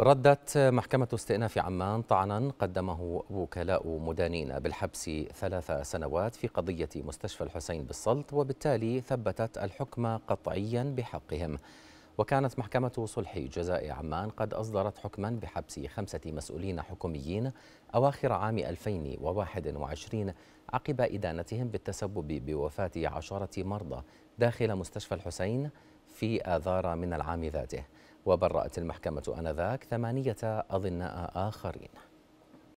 ردت محكمة استئناف عمان طعنا قدمه وكلاء مدانين بالحبس ثلاث سنوات في قضية مستشفى الحسين بالسلط وبالتالي ثبتت الحكم قطعيا بحقهم وكانت محكمة صلح جزاء عمان قد أصدرت حكما بحبس خمسة مسؤولين حكوميين أواخر عام 2021 عقب إدانتهم بالتسبب بوفاة عشرة مرضى داخل مستشفى الحسين في آذار من العام ذاته وبرأت المحكمة آنذاك ثمانية أظناء آخرين